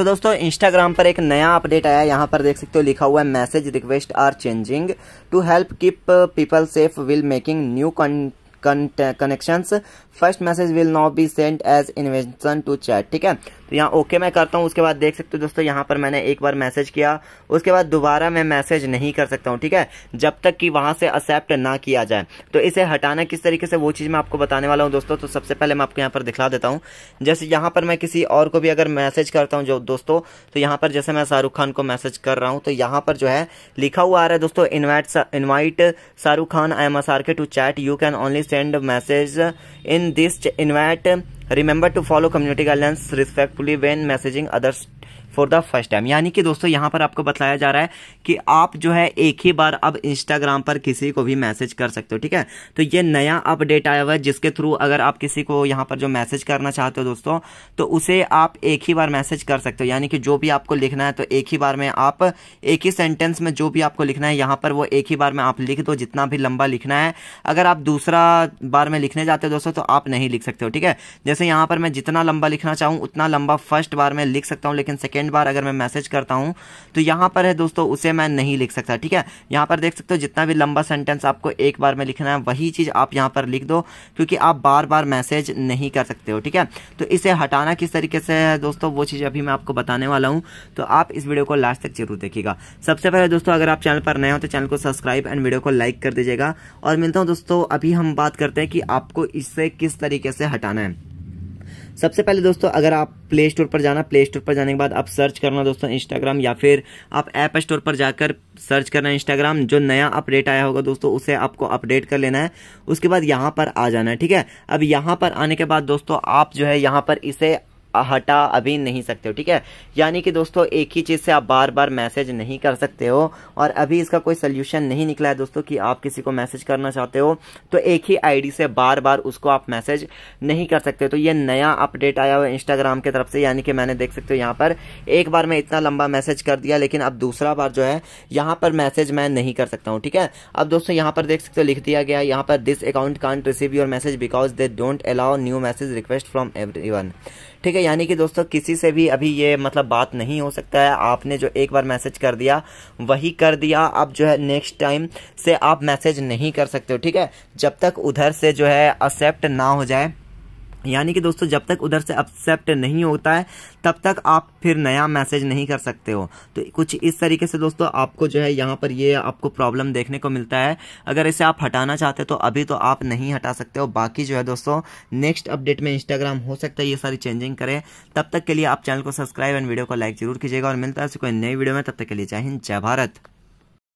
सो दोस्तों इंस्टाग्राम पर एक नया अपडेट आया यहाँ पर देख सकते हो लिखा हुआ है message request are changing to help keep people safe will making new connection first message will now be send as invention to chat ठीक है तो यहाँ ओके मैं करता हूँ उसके बाद देख सकते हो दोस्तों यहाँ पर मैंने एक बार मैसेज किया उसके बाद दोबारा मैं मैसेज नहीं कर सकता हूँ ठीक है जब तक कि वहाँ से एक्सेप्ट ना किया जाए तो इसे हटाना किस तरीके से वो चीज़ मैं आपको बताने वाला हूँ दोस्तों तो सबसे पहले मैं आपको यहाँ पर दिखला देता हूँ जैसे यहाँ पर मैं किसी और को भी अगर मैसेज करता हूँ जो दोस्तों तो यहाँ पर जैसे मैं शाहरुख खान को मैसेज कर रहा हूँ तो यहाँ पर जो है लिखा हुआ आ रहा है दोस्तों invite invite Shahrukh Khan I am R K to chat you can only send a message uh, in this invite uh, remember to follow community guidelines respectfully when messaging others for the first time यानी कि दोस्तों यहाँ पर आपको बताया जा रहा है कि आप जो है एक ही बार अब इंस्टाग्राम पर किसी को भी मैसेज कर सकते हो ठीक है तो ये नया अपडेट आया हुआ है जिसके थ्रू अगर आप किसी को यहाँ पर जो मैसेज करना चाहते हो दोस्तों तो उसे आप एक ही बार मैसेज कर सकते हो यानी कि जो भी आपको लिखना है तो एक ही बार में आप एक ही सेंटेंस में जो भी आपको लिखना है यहाँ पर वो एक ही बार में आप लिख दो जितना भी लंबा लिखना है अगर आप दूसरा बार में लिखने जाते हो दोस्तों तो आप नहीं लिख सकते हो ठीक है जैसे यहाँ पर मैं जितना लंबा लिखना चाहूँ उतना लंबा फर्स्ट बार में लिख सकता हूँ लेकिन सेकेंड सेकेंड बार अगर मैं मैसेज करता हूँ तो यहाँ पर है दोस्तों उसे मैं नहीं लिख सकता ठीक है यहाँ पर देख सकते हो जितना भी लंबा सेंटेंस आपको एक बार में लिखना है वही चीज़ आप यहाँ पर लिख दो क्योंकि आप बार बार मैसेज नहीं कर सकते हो ठीक है तो इसे हटाना किस तरीके से है दोस्तों वो चीज़ अभी मैं आपको बताने वाला हूँ तो आप इस वीडियो को लास्ट तक जरूर देखिएगा सबसे पहले दोस्तों अगर आप चैनल पर नए हो तो चैनल को सब्सक्राइब एंड वीडियो को लाइक कर दीजिएगा और मिलता हूँ दोस्तों अभी हम बात करते हैं कि आपको इससे किस तरीके से हटाना है सबसे पहले दोस्तों अगर आप प्ले स्टोर पर जाना प्ले स्टोर पर जाने के बाद आप सर्च करना दोस्तों इंस्टाग्राम या फिर आप ऐप स्टोर पर जाकर सर्च करना इंस्टाग्राम जो नया अपडेट आया होगा दोस्तों उसे आपको अपडेट कर लेना है उसके बाद यहाँ पर आ जाना है ठीक है अब यहाँ पर आने के बाद दोस्तों आप जो है यहाँ पर इसे हटा अभी नहीं सकते हो ठीक है यानी कि दोस्तों एक ही चीज़ से आप बार बार मैसेज नहीं कर सकते हो और अभी इसका कोई सोल्यूशन नहीं निकला है दोस्तों कि आप किसी को मैसेज करना चाहते हो तो एक ही आईडी से बार बार उसको आप मैसेज नहीं कर सकते तो ये नया अपडेट आया हुआ इंस्टाग्राम की तरफ से यानी कि मैंने देख सकते हो यहाँ पर एक बार मैं इतना लंबा मैसेज कर दिया लेकिन अब दूसरा बार जो है यहाँ पर मैसेज मैं नहीं कर सकता हूँ ठीक है अब दोस्तों यहाँ पर देख सकते हो लिख दिया गया यहाँ पर this account can't receive your message because they don't allow new message request from every ठीक है यानी कि दोस्तों किसी से भी अभी ये मतलब बात नहीं हो सकता है आपने जो एक बार मैसेज कर दिया वही कर दिया अब जो है नेक्स्ट टाइम से आप मैसेज नहीं कर सकते हो ठीक है जब तक उधर से जो है एक्सेप्ट ना हो जाए यानी कि दोस्तों जब तक उधर से एक्सेप्ट नहीं होता है तब तक आप फिर नया मैसेज नहीं कर सकते हो तो कुछ इस तरीके से दोस्तों आपको जो है यहाँ पर ये आपको प्रॉब्लम देखने को मिलता है अगर इसे आप हटाना चाहते तो अभी तो आप नहीं हटा सकते हो बाकी जो है दोस्तों नेक्स्ट अपडेट में इंस्टाग्राम हो सकता है ये सारी चेंजिंग करें तब तक के लिए आप चैनल को सब्सक्राइब एंड वीडियो को लाइक जरूर कीजिएगा और मिलता है कोई नई वीडियो में तब तक के लिए जय हिंद जय भारत